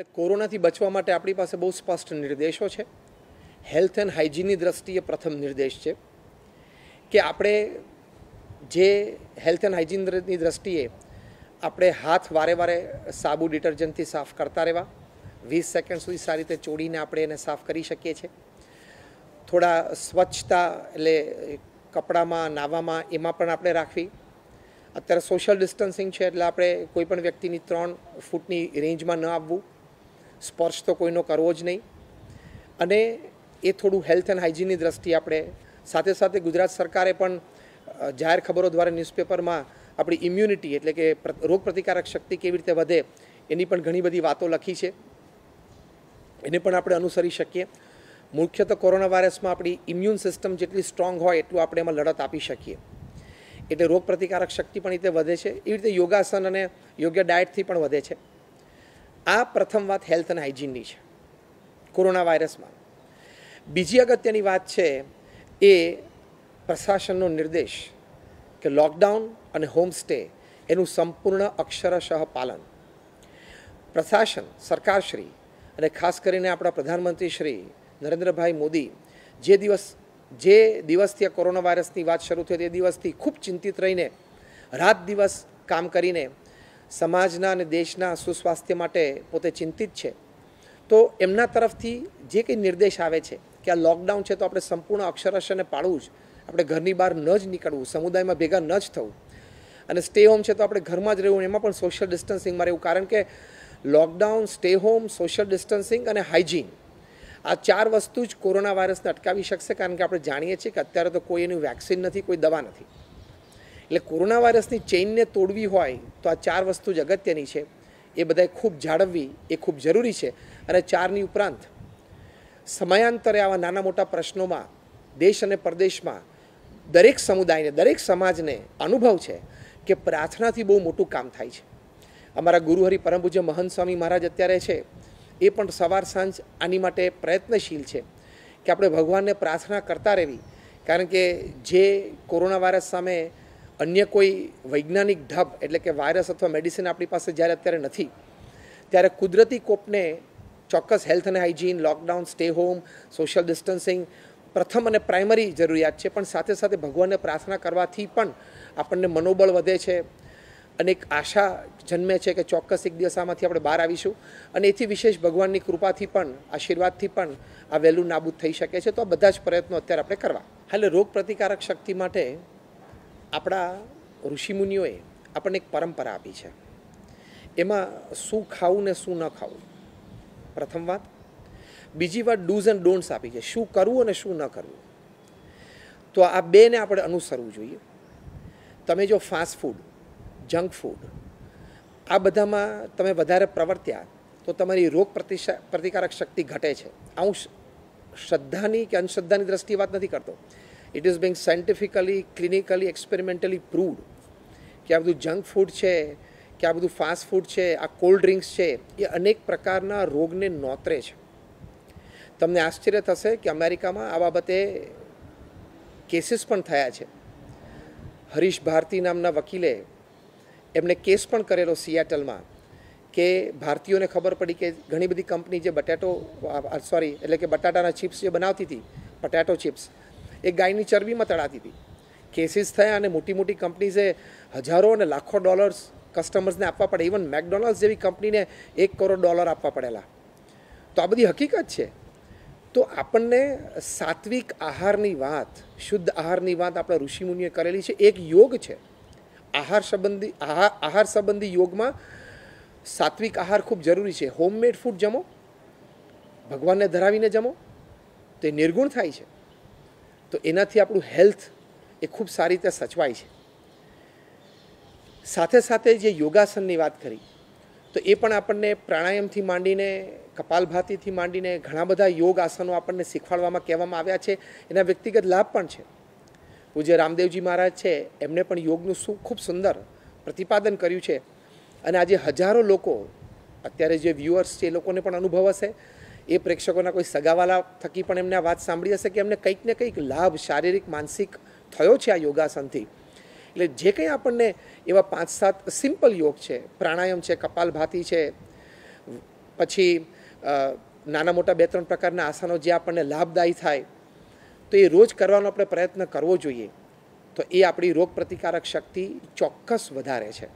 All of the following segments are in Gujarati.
એટલે કોરોનાથી બચવા માટે આપણી પાસે બહુ સ્પષ્ટ નિર્દેશો છે હેલ્થ એન્ડ હાઇજીનની દ્રષ્ટિએ પ્રથમ નિર્દેશ છે કે આપણે જે હેલ્થ એન્ડ હાઇજીનની દ્રષ્ટિએ આપણે હાથ વારે વારે સાબુ ડિટર્જન્ટથી સાફ કરતા રહેવા વીસ સેકન્ડ સુધી સારી રીતે ચોડીને આપણે એને સાફ કરી શકીએ છીએ થોડા સ્વચ્છતા એટલે કપડામાં નાવામાં એમાં પણ આપણે રાખવી અત્યારે સોશિયલ ડિસ્ટન્સિંગ છે એટલે આપણે કોઈપણ વ્યક્તિની ત્રણ ફૂટની રેન્જમાં ન આવવું સ્પર્શ તો કોઈનો કરવો જ નહીં અને એ થોડું હેલ્થ એન્ડ હાઇજીનની દ્રષ્ટિએ આપણે સાથે સાથે ગુજરાત સરકારે પણ જાહેર ખબરો દ્વારા ન્યૂઝપેપરમાં આપણી ઇમ્યુનિટી એટલે કે રોગ પ્રતિકારક શક્તિ કેવી રીતે વધે એની પણ ઘણી બધી વાતો લખી છે એને પણ આપણે અનુસરી શકીએ મુખ્ય તો કોરોના વાયરસમાં આપણી ઇમ્યુન સિસ્ટમ જેટલી સ્ટ્રોંગ હોય એટલું આપણે એમાં લડત આપી શકીએ એટલે રોગ પ્રતિકારક શક્તિ પણ રીતે વધે છે એવી રીતે યોગાસન અને યોગ્ય ડાયટથી પણ વધે છે આ પ્રથમ વાત હેલ્થ અને હાઇજીનની છે કોરોના વાયરસમાં બીજી અગત્યની વાત છે એ પ્રશાસનનો નિર્દેશ કે લોકડાઉન અને હોમસ્ટે એનું સંપૂર્ણ અક્ષરશઃ પાલન પ્રશાસન સરકારશ્રી અને ખાસ કરીને આપણા પ્રધાનમંત્રી શ્રી નરેન્દ્રભાઈ મોદી જે દિવસ જે દિવસથી આ કોરોના વાયરસની વાત શરૂ થઈ તે દિવસથી ખૂબ ચિંતિત રહીને રાત દિવસ કામ કરીને સમાજના અને દેશના સુસ્વાસ્થ્ય માટે પોતે ચિંતિત છે તો એમના તરફથી જે કંઈ નિર્દેશ આવે છે કે આ લોકડાઉન છે તો આપણે સંપૂર્ણ અક્ષરશને પાડવું જ આપણે ઘરની બહાર ન જ નીકળવું સમુદાયમાં ભેગા ન જ થવું અને સ્ટે હોમ છે તો આપણે ઘરમાં જ રહેવું એમાં પણ સોશિયલ ડિસ્ટન્સિંગમાં રહેવું કારણ કે lockdown stay home social distancing અને હાઇજીન આ ચાર વસ્તુ જ કોરોના વાયરસને અટકાવી શકશે કારણ કે આપણે જાણીએ છીએ કે અત્યારે તો કોઈ એની વેક્સિન નથી કોઈ દવા નથી એટલે કોરોના વાયરસની ચેઇનને તોડવી હોય તો આ ચાર વસ્તુ જ અગત્યની છે એ બધાએ ખૂબ જાળવવી એ ખૂબ જરૂરી છે અને ચારની ઉપરાંત સમયાંતરે આવા નાના મોટા પ્રશ્નોમાં દેશ અને પરદેશમાં દરેક સમુદાયને દરેક સમાજને અનુભવ છે કે પ્રાર્થનાથી બહુ મોટું કામ થાય છે અમારા ગુરુહરિ પરમ પૂજ્ય મહંત સ્વામી મહારાજ અત્યારે છે એ પણ સવાર સાંજ આની માટે પ્રયત્નશીલ છે કે આપણે ભગવાનને પ્રાર્થના કરતા રહેવી કારણ કે જે કોરોના વાયરસ સામે અન્ય કોઈ વૈજ્ઞાનિક ઢબ એટલે કે વાયરસ અથવા મેડિસિન આપણી પાસે જ્યારે અત્યારે નથી ત્યારે કુદરતી કોપને ચોક્કસ હેલ્થ અને hygiene lockdown stay home social distancing પ્રથમ અને પ્રાઇમરી જરૂરિયાત છે પણ સાથે સાથે ભગવાનને પ્રાર્થના કરવાથી પણ આપણને મનોબળ વધે છે અને એક આશા જન્મે છે કે ચોક્કસ એક દિવસ આમાંથી આપણે બહાર આવીશું અને એથી વિશેષ ભગવાનની કૃપાથી પણ આશીર્વાદથી પણ આ વહેલું નાબૂદ થઈ શકે છે તો આ બધા જ પ્રયત્નો અત્યારે આપણે કરવા એટલે રોગ પ્રતિકારક શક્તિ માટે આપણા ઋષિમુનિઓએ આપણને એક પરંપરા આપી છે એમાં શું ખાવું ને શું ન ખાવું પ્રથમ વાત બીજી વાત ડૂઝ એન્ડ ડોન્ટ્સ આપી છે શું કરવું અને શું ન કરવું તો આ બેને આપણે અનુસરવું જોઈએ તમે જો ફાસ્ટ ફૂડ જંક ફૂડ આ બધામાં તમે વધારે પ્રવર્ત્યા તો તમારી રોગ પ્રતિકારક શક્તિ ઘટે છે આ હું શ્રદ્ધાની કે અંધશ્રદ્ધાની દ્રષ્ટિએ વાત નથી કરતો it is being scientifically clinically experimentally proved કે આ બધું જંક ફૂડ છે કે આ બધું ફાસ્ટ ફૂડ છે આ કોલ્ડ ડ્રિંક્સ છે એ અનેક પ્રકારના રોગને નોતરે છે તમને આશ્ચર્ય થશે કે અમેરિકામાં આ બાબતે કેસીસ પણ થયા છે હરીશ ભારતી નામના વકીલે એમણે કેસ પણ કરેલો સિયાટલમાં કે ભારતીયોને ખબર પડી કે ઘણી બધી કંપની જે બટેટો સોરી એટલે કે બટાટાના ચિપ્સ જે બનાવતી હતી બટાટો ચિપ્સ એ ગાયની ચરબીમાં તળાતી હતી કેસીસ થયા અને મોટી મોટી કંપનીઝે હજારો અને લાખો ડોલર્સ કસ્ટમર્સને આપવા પડે ઇવન મેકડોનલ્ડ જેવી કંપનીને એક કરોડ ડોલર આપવા પડેલા તો આ બધી હકીકત છે તો આપણને સાત્વિક આહારની વાત શુદ્ધ આહારની વાત આપણા ઋષિમુનિએ કરેલી છે એક યોગ છે આહાર સંબંધી આહાર આહાર સંબંધી યોગમાં સાત્વિક આહાર ખૂબ જરૂરી છે હોમમેડ ફૂડ જમો ભગવાનને ધરાવીને જમો તે નિર્ગુણ થાય છે તો એનાથી આપણું હેલ્થ એ ખૂબ સારી રીતે સચવાય છે સાથે સાથે જે યોગાસનની વાત કરી તો એ પણ આપણને પ્રાણાયામથી માંડીને કપાલભાતીથી માંડીને ઘણા બધા યોગ આસનો આપણને શીખવાડવામાં કહેવામાં આવ્યા છે એના વ્યક્તિગત લાભ પણ છે પૂજ્ય રામદેવજી મહારાજ છે એમણે પણ યોગનું શું ખૂબ સુંદર પ્રતિપાદન કર્યું છે અને આજે હજારો લોકો અત્યારે જે વ્યૂઅર્સ છે એ લોકોને પણ અનુભવ હશે એ પ્રેક્ષકોના કોઈ સગાવાલા થકી પણ એમને આ વાત સાંભળી હશે કે એમને કંઈક ને કંઈક લાભ શારીરિક માનસિક થયો છે આ યોગાસનથી એટલે જે કંઈ આપણને એવા પાંચ સાત સિમ્પલ યોગ છે પ્રાણાયામ છે કપાલભાતી છે પછી નાના મોટા બે ત્રણ પ્રકારના આસનો જે આપણને લાભદાયી થાય તો એ રોજ કરવાનો આપણે પ્રયત્ન કરવો જોઈએ તો એ આપણી રોગ પ્રતિકારક શક્તિ ચોક્કસ વધારે છે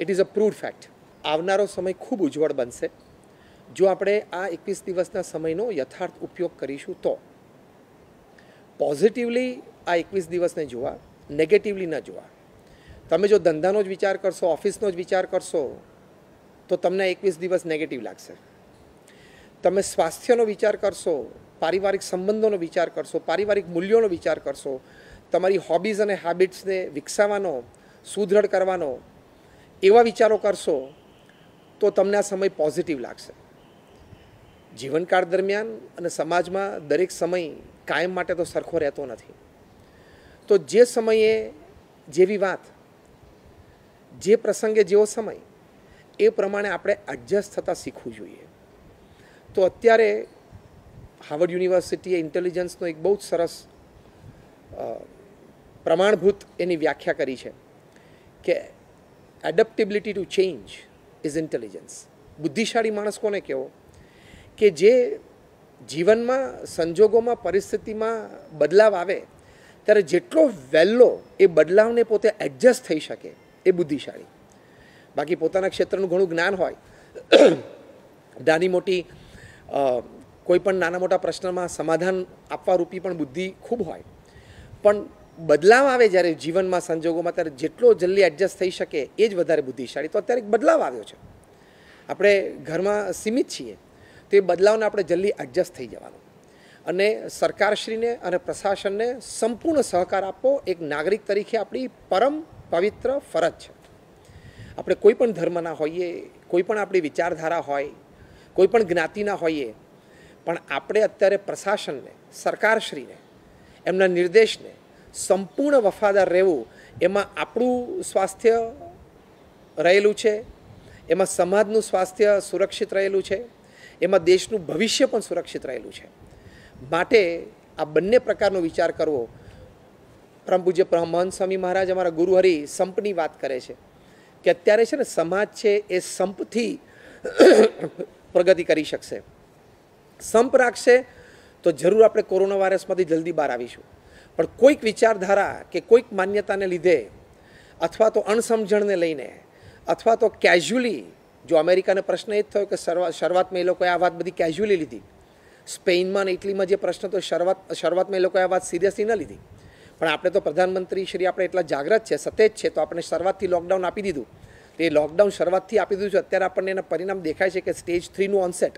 it is a proved fact આવનારો સમય ખૂબ ઉજ્જવળ બનશે જો આપણે આ એકવીસ દિવસના સમયનો યથાર્થ ઉપયોગ કરીશું તો પોઝિટિવલી આ એકવીસ દિવસને જોવા નેગેટિવલી ન જોવા તમે જો ધંધાનો જ વિચાર કરશો ઓફિસનો જ વિચાર કરશો તો તમને એકવીસ દિવસ નેગેટિવ લાગશે તમે સ્વાસ્થ્યનો વિચાર કરશો પારિવારિક સંબંધોનો વિચાર કરશો પારિવારિક મૂલ્યોનો વિચાર કરશો તમારી હોબીઝ અને હેબિટ્સને વિકસાવવાનો સુદૃઢ કરવાનો એવા વિચારો કરશો તો તમને આ સમય પોઝિટિવ લાગશે જીવનકાળ દરમિયાન અને સમાજમાં દરેક સમય કાયમ માટે તો સરખો રહેતો નથી તો જે સમયે જેવી વાત જે પ્રસંગે જેવો સમય એ પ્રમાણે આપણે એડજસ્ટ થતાં શીખવું જોઈએ તો અત્યારે હાર્વર્ડ યુનિવર્સિટીએ ઇન્ટેલિજન્સનો એક બહુ જ સરસ પ્રમાણભૂત એની વ્યાખ્યા કરી છે કે adaptability to change is intelligence બુદ્ધિશાળી માણસ કોને કહેવો કે જે જીવનમાં સંજોગોમાં પરિસ્થિતિમાં બદલાવ આવે ત્યારે જેટલો વહેલો એ બદલાવને પોતે એડજસ્ટ થઈ શકે એ બુદ્ધિશાળી બાકી પોતાના ક્ષેત્રનું ઘણું જ્ઞાન હોય નાની મોટી કોઈ પણ નાના મોટા પ્રશ્નમાં સમાધાન આપવા રૂપી પણ બુદ્ધિ ખૂબ હોય પણ બદલાવ આવે જ્યારે જીવનમાં સંજોગોમાં ત્યારે જેટલો જલ્દી એડજસ્ટ થઈ શકે એ જ વધારે બુદ્ધિશાળી તો અત્યારે બદલાવ આવ્યો છે આપણે ઘરમાં સીમિત છીએ તે બદલાવને આપણે જલ્દી એડજસ્ટ થઈ જવાનું અને સરકારશ્રીને અને પ્રશાસનને સંપૂર્ણ સહકાર આપવો એક નાગરિક તરીકે આપણી પરમ પવિત્ર ફરજ છે આપણે કોઈ પણ ધર્મના હોઈએ કોઈ પણ આપણી વિચારધારા હોય કોઈ પણ જ્ઞાતિના હોઈએ પણ આપણે અત્યારે પ્રશાસનને સરકારશ્રીને એમના નિર્દેશને સંપૂર્ણ વફાદાર રહેવું એમાં આપણું સ્વાસ્થ્ય રહેલું છે એમાં સમાજનું સ્વાસ્થ્ય સુરક્ષિત રહેલું છે એમાં દેશનું ભવિષ્ય પણ સુરક્ષિત રહેલું છે માટે આ બંને પ્રકારનો વિચાર કરવો પરમ પૂજ્ય બ્રહ્મહંસ સ્વામી મહારાજ અમારા ગુરુહરિ સંપની વાત કરે છે કે અત્યારે છે ને સમાજ છે એ સંપથી પ્રગતિ કરી શકશે સંપ રાખશે તો જરૂર આપણે કોરોના વાયરસમાંથી જલ્દી બહાર આવીશું પણ કોઈક વિચારધારા કે કોઈક માન્યતાને લીધે અથવા તો અણસમજણને લઈને અથવા તો કેઝ્યુઅલી જો અમેરિકાને પ્રશ્ન એ જ થયો કે શરૂઆતમાં એ લોકોએ આ વાત બધી કેઝ્યુઅલી લીધી સ્પેનમાં અને ઇટલીમાં જે પ્રશ્ન તો શરૂઆત શરૂઆતમાં એ લોકોએ આ વાત સિરિયસલી ન લીધી પણ આપણે તો પ્રધાનમંત્રી શ્રી આપણે એટલા જાગ્રત છે સતેજ છે તો આપણે શરૂઆતથી લોકડાઉન આપી દીધું તો એ લોકડાઉન શરૂઆતથી આપી દીધું છે અત્યારે આપણને એના પરિણામ દેખાય છે કે સ્ટેજ થ્રીનું ઓનસેટ